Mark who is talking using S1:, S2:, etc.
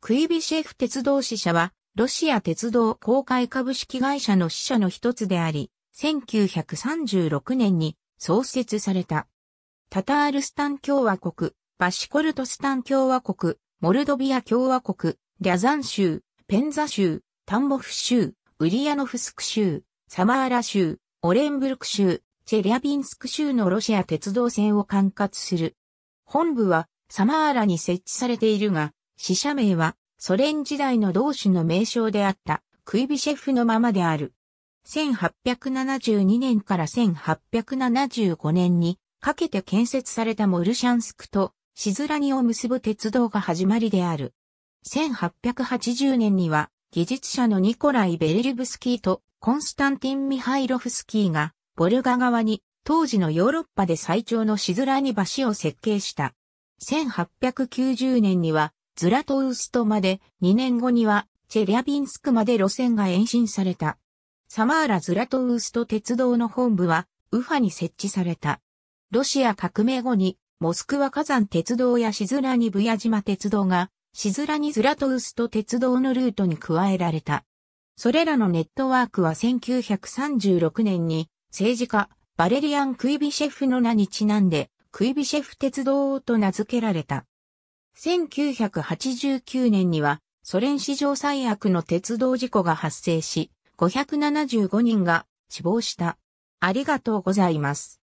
S1: クイビシェフ鉄道支社は、ロシア鉄道公開株式会社の支社の一つであり、1936年に創設された。タタールスタン共和国、バシコルトスタン共和国、モルドビア共和国、リャザン州、ペンザ州、タンボフ州、ウリアノフスク州、サマーラ州、オレンブルク州、チェリャビンスク州のロシア鉄道線を管轄する。本部はサマーラに設置されているが、死者名は、ソ連時代の同種の名称であった、クイビシェフのままである。1872年から1875年にかけて建設されたモルシャンスクとシズラニを結ぶ鉄道が始まりである。1880年には技術者のニコライ・ベレリブスキーとコンスタンティン・ミハイロフスキーがボルガ側に当時のヨーロッパで最長のシズラニ橋を設計した。1890年にはズラトウストまで、2年後には、チェリャビンスクまで路線が延伸された。サマーラ・ズラトウースト鉄道の本部は、ウファに設置された。ロシア革命後に、モスクワ火山鉄道やシズラニブヤ島鉄道が、シズラニズラトウースト鉄道のルートに加えられた。それらのネットワークは1936年に政治家バレリアン・クイビシェフの名にちなんでクイビシェフ鉄道と名付けられた。1989年にはソ連史上最悪の鉄道事故が発生し、575人が死亡した。ありがとうございます。